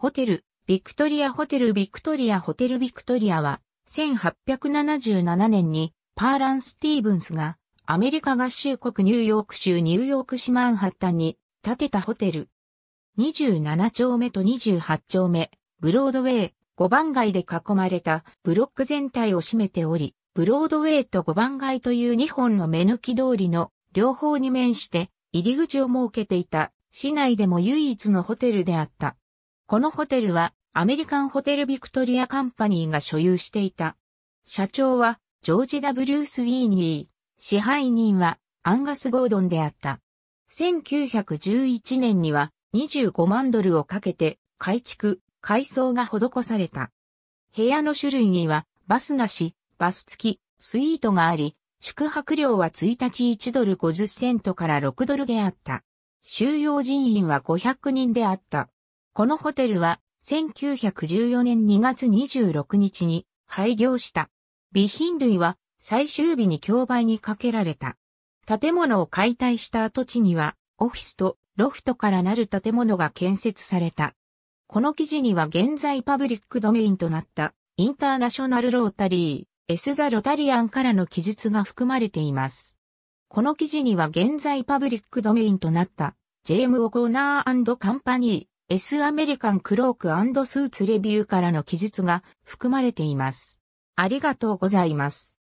ホテル、ビクトリアホテルビクトリアホテルビクトリアは、1877年にパーラン・スティーブンスがアメリカ合衆国ニューヨーク州ニューヨーク市マンハッタンに建てたホテル。27丁目と28丁目、ブロードウェイ、5番街で囲まれたブロック全体を占めており、ブロードウェイと5番街という2本の目抜き通りの両方に面して入り口を設けていた市内でも唯一のホテルであった。このホテルはアメリカンホテルビクトリアカンパニーが所有していた。社長はジョージ・ W・ スウィーニー。支配人はアンガス・ゴードンであった。1911年には25万ドルをかけて改築、改装が施された。部屋の種類にはバスなし、バス付き、スイートがあり、宿泊料は1日1ドル50セントから6ドルであった。収容人員は500人であった。このホテルは1914年2月26日に廃業した。備品類は最終日に競売にかけられた。建物を解体した跡地にはオフィスとロフトからなる建物が建設された。この記事には現在パブリックドメインとなったインターナショナルロータリー、エスザロタリアンからの記述が含まれています。この記事には現在パブリックドメインとなったジェーム・オコーナーカンパニー、S アメリカンクロークスーツレビューからの記述が含まれています。ありがとうございます。